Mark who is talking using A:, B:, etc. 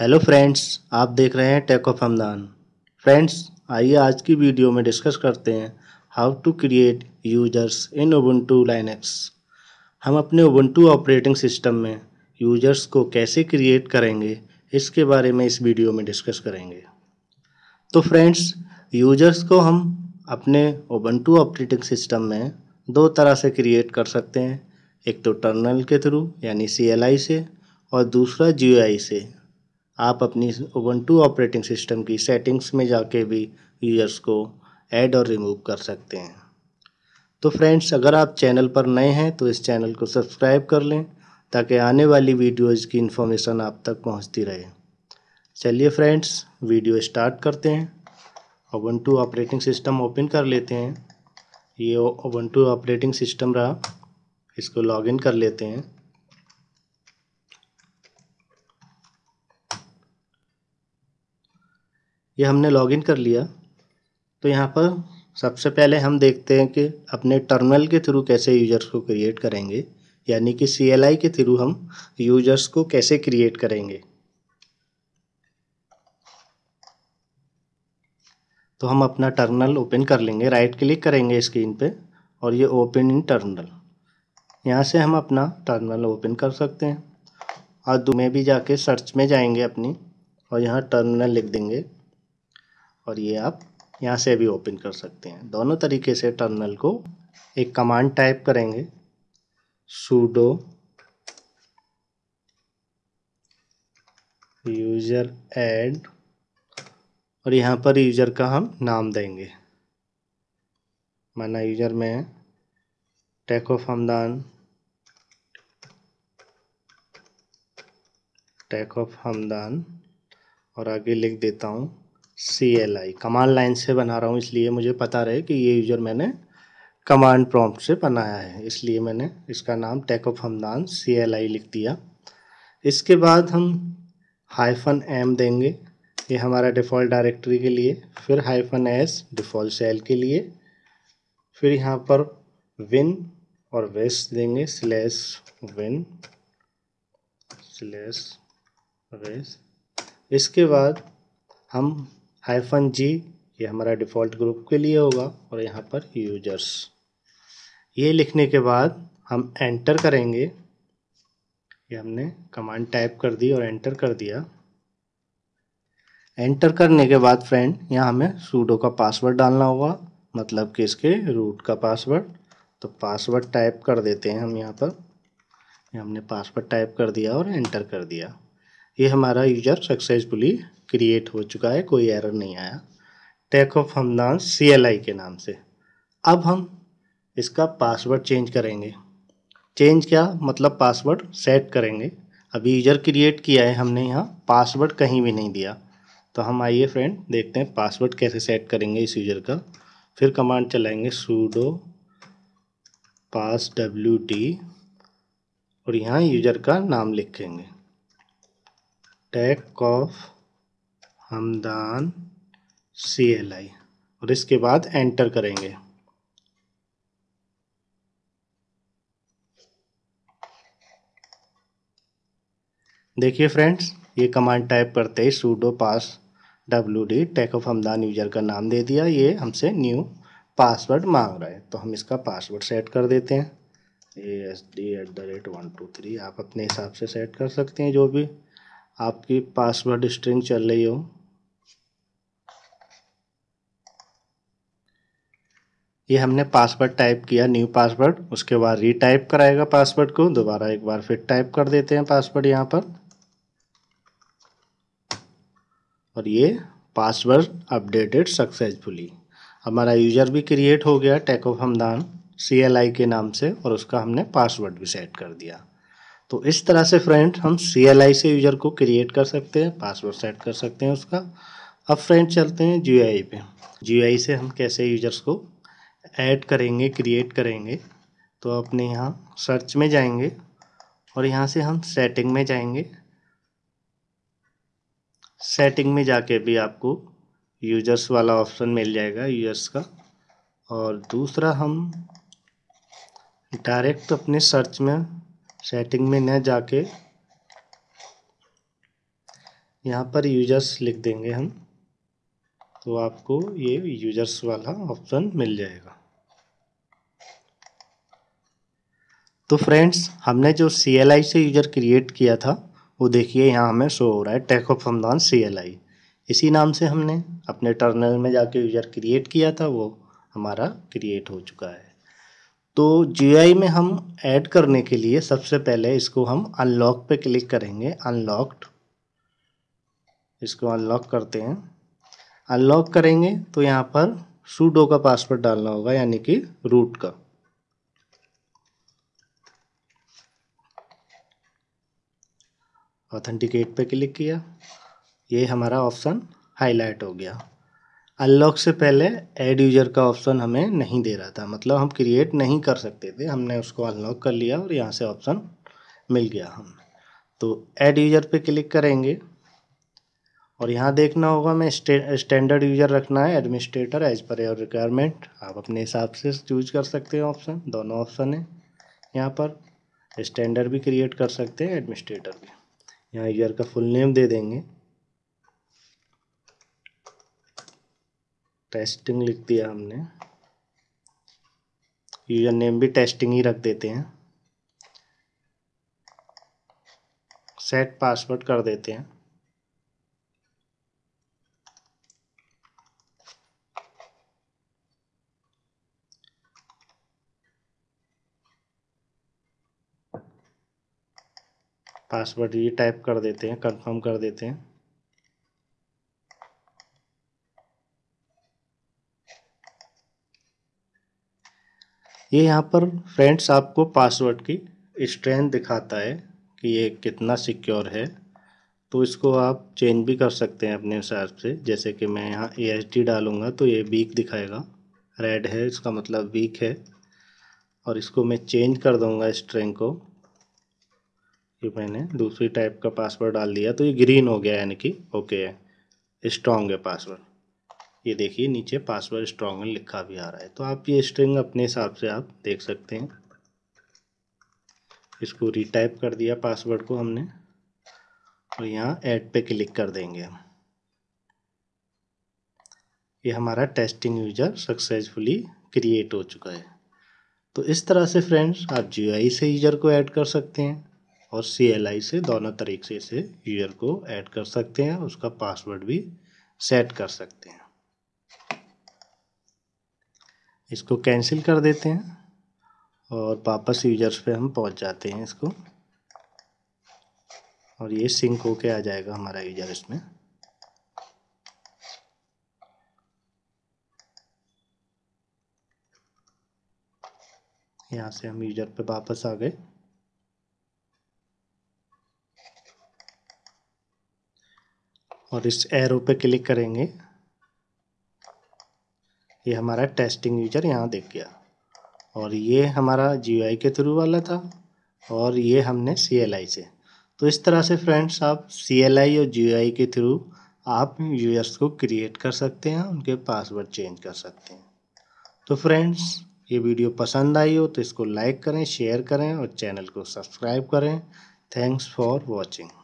A: hello friends आप देख रहे हैं टेक ऑफ हमदान फ्रेंड्स आइए आज की वीडियो में डिस्कस करते हैं how to create users in Ubuntu Linux हम अपने उबंटू ऑपरेटिंग सिस्टम में यूजर्स को कैसे क्रिएट करेंगे इसके बारे में इस वीडियो में डिस्कस करेंगे तो फ्रेंड्स यूजर्स को हम अपने उबंटू ऑपरेटिंग सिस्टम में दो तरह से क्रिएट कर सकते हैं एक तो टर्नल के थ्रू यानी सी से और दूसरा जी से आप अपनी टू ऑपरेटिंग सिस्टम की सेटिंग्स में जाके भी यूज़र्स को ऐड और रिमूव कर सकते हैं तो फ्रेंड्स अगर आप चैनल पर नए हैं तो इस चैनल को सब्सक्राइब कर लें ताकि आने वाली वीडियोज़ की इन्फॉर्मेशन आप तक पहुंचती रहे चलिए फ्रेंड्स वीडियो स्टार्ट करते हैं Ubuntu operating system open कर लेते हैं ये ओवन टू ऑपरेटिंग सिस्टम रहा इसको लॉगिन कर लेते हैं ये हमने लॉगिन कर लिया तो यहाँ पर सबसे पहले हम देखते हैं कि अपने टर्मिनल के थ्रू कैसे यूजर्स को क्रिएट करेंगे यानी कि सी के थ्रू हम यूजर्स को कैसे क्रिएट करेंगे तो हम अपना टर्मिनल ओपन कर लेंगे राइट क्लिक करेंगे स्क्रीन पे और ये ओपन इन टर्मिनल यहाँ से हम अपना टर्मिनल ओपन कर सकते हैं और दो में भी जाके सर्च में जाएंगे अपनी और यहाँ टर्मिनल लिख देंगे और ये आप यहाँ से भी ओपन कर सकते हैं दोनों तरीके से टर्मिनल को एक कमांड टाइप करेंगे sudo यूजर एड और यहाँ पर यूजर का हम नाम देंगे माना यूजर में tech of Hamdan tech of Hamdan और आगे लिख देता हूँ C L I command line से बना रहा हूँ इसलिए मुझे पता रहे कि ये यूज़र मैंने कमांड प्रॉम्प्ट से बनाया है इसलिए मैंने इसका नाम tech of Hamdan C L I लिख दिया इसके बाद हम हाइफन एम देंगे ये हमारा डिफ़ॉल्ट डायरेक्टरी के लिए फिर हाइफन एस डिफ़ॉल्ट सेल के लिए फिर यहाँ पर विन और वेस्ट देंगे स्लेस विन स्लेस वेस्ट इसके बाद हम हाइफन जी ये हमारा डिफ़ॉल्ट ग्रुप के लिए होगा और यहाँ पर यूजर्स ये लिखने के बाद हम एंटर करेंगे ये हमने कमांड टाइप कर दी और एंटर कर दिया एंटर करने के बाद फ्रेंड यहाँ हमें सूडो का पासवर्ड डालना होगा मतलब कि इसके रूट का पासवर्ड तो पासवर्ड टाइप कर देते हैं हम यहाँ पर यह हमने पासवर्ड टाइप कर दिया और एंटर कर दिया ये हमारा यूजर सक्सेसफुली क्रिएट हो चुका है कोई एरर नहीं आया टेक ऑफ हमदान सी के नाम से अब हम इसका पासवर्ड चेंज करेंगे चेंज क्या मतलब पासवर्ड सेट करेंगे अभी यूजर क्रिएट किया है हमने यहाँ पासवर्ड कहीं भी नहीं दिया तो हम आइए फ्रेंड देखते हैं पासवर्ड कैसे सेट करेंगे इस यूजर का फिर कमांड चलाएंगे सूडो पास डब्ल्यू डी और यहाँ यूजर का नाम लिखेंगे tech of Hamdan C L I और इसके बाद एंटर करेंगे देखिए फ्रेंड्स ये कमांड टाइप करते ही sudo pass W D tech of Hamdan user का नाम दे दिया ये हमसे न्यू पासवर्ड मांग रहा है तो हम इसका पासवर्ड सेट कर देते हैं A S D at the rate one two three आप अपने हिसाब से सेट कर सकते हैं जो भी आपकी पासवर्ड स्ट्रिंग चल रही हो ये हमने पासवर्ड टाइप किया न्यू पासवर्ड उसके बाद रीटाइप कराएगा पासवर्ड को दोबारा एक बार फिर टाइप कर देते हैं पासवर्ड यहाँ पर और ये पासवर्ड अपडेटेड सक्सेसफुली हमारा यूज़र भी क्रिएट हो गया टेक ऑफ हमदान सी के नाम से और उसका हमने पासवर्ड भी सेट कर दिया तो इस तरह से फ्रेंड हम सी से यूज़र को क्रिएट कर सकते हैं पासवर्ड सेट कर सकते हैं उसका अब फ्रेंड चलते हैं जी पे जी से हम कैसे यूजर्स को ऐड करेंगे क्रिएट करेंगे तो अपने यहाँ सर्च में जाएंगे और यहाँ से हम सेटिंग में जाएंगे सेटिंग में जाके भी आपको यूजर्स वाला ऑप्शन मिल जाएगा यूजर्स का और दूसरा हम डायरेक्ट अपने सर्च में सेटिंग में न जाके यहाँ पर यूजर्स लिख देंगे हम तो आपको ये यूजर्स वाला ऑप्शन मिल जाएगा तो फ्रेंड्स हमने जो सी से यूजर क्रिएट किया था वो देखिए यहाँ हमें शो हो रहा है टेक ऑफ हमदान सी इसी नाम से हमने अपने टर्नल में जाके यूजर क्रिएट किया था वो हमारा क्रिएट हो चुका है तो जी में हम ऐड करने के लिए सबसे पहले इसको हम अनलॉक पे क्लिक करेंगे अनलॉक्ड इसको अनलॉक करते हैं अनलॉक करेंगे तो यहाँ पर सूडो का पासवर्ड डालना होगा यानी कि रूट का ऑथेंटिकेट पे क्लिक किया ये हमारा ऑप्शन हाईलाइट हो गया अनलॉक से पहले एड यूजर का ऑप्शन हमें नहीं दे रहा था मतलब हम क्रिएट नहीं कर सकते थे हमने उसको अनलॉक कर लिया और यहाँ से ऑप्शन मिल गया हम तो एड यूजर पे क्लिक करेंगे और यहाँ देखना होगा मैं स्टैंडर्ड यूजर रखना है administrator as per your requirement आप अपने हिसाब से चूज कर सकते हैं ऑप्शन दोनों ऑप्शन है यहाँ पर स्टैंडर्ड भी क्रिएट कर सकते हैं एडमिनिस्ट्रेटर भी यहाँ यूजर का फुल नेम दे देंगे टेस्टिंग लिख दिया हमने यूजर नेम भी टेस्टिंग ही रख देते हैं सेट पासवर्ड कर देते हैं पासवर्ड ये टाइप कर देते हैं कंफर्म कर देते हैं ये यहाँ पर फ्रेंड्स आपको पासवर्ड की स्ट्रेंथ दिखाता है कि ये कितना सिक्योर है तो इसको आप चेंज भी कर सकते हैं अपने हिसाब से जैसे कि मैं यहाँ ए एच डी डालूँगा तो ये वीक दिखाएगा रेड है इसका मतलब वीक है और इसको मैं चेंज कर दूँगा स्ट्रेंथ को ये मैंने दूसरी टाइप का पासवर्ड डाल दिया तो ये ग्रीन हो गया यानी कि ओके है स्ट्रॉन्ग है पासवर्ड ये देखिए नीचे पासवर्ड स्ट्रॉन्ग लिखा भी आ रहा है तो आप ये स्ट्रिंग अपने हिसाब से आप देख सकते हैं इसको रीटाइप कर दिया पासवर्ड को हमने और यहाँ ऐड पे क्लिक कर देंगे ये हमारा टेस्टिंग यूजर सक्सेसफुली क्रिएट हो चुका है तो इस तरह से फ्रेंड्स आप जी से यूजर को ऐड कर सकते हैं और सी एल आई से दोनों तरीके से यूजर को ऐड कर सकते हैं उसका पासवर्ड भी सेट कर सकते हैं इसको कैंसिल कर देते हैं और वापस यूजर्स पे हम पहुंच जाते हैं इसको और ये सिंक होके आ जाएगा हमारा यूजर इसमें यहाँ से हम यूजर पे वापस आ गए और इस एरो पे क्लिक करेंगे ये हमारा टेस्टिंग यूजर यहाँ देख गया और ये हमारा जी के थ्रू वाला था और ये हमने सी से तो इस तरह से फ्रेंड्स आप सी और जी के थ्रू आप यूजर्स को क्रिएट कर सकते हैं उनके पासवर्ड चेंज कर सकते हैं तो फ्रेंड्स ये वीडियो पसंद आई हो तो इसको लाइक करें शेयर करें और चैनल को सब्सक्राइब करें थैंक्स फॉर वॉचिंग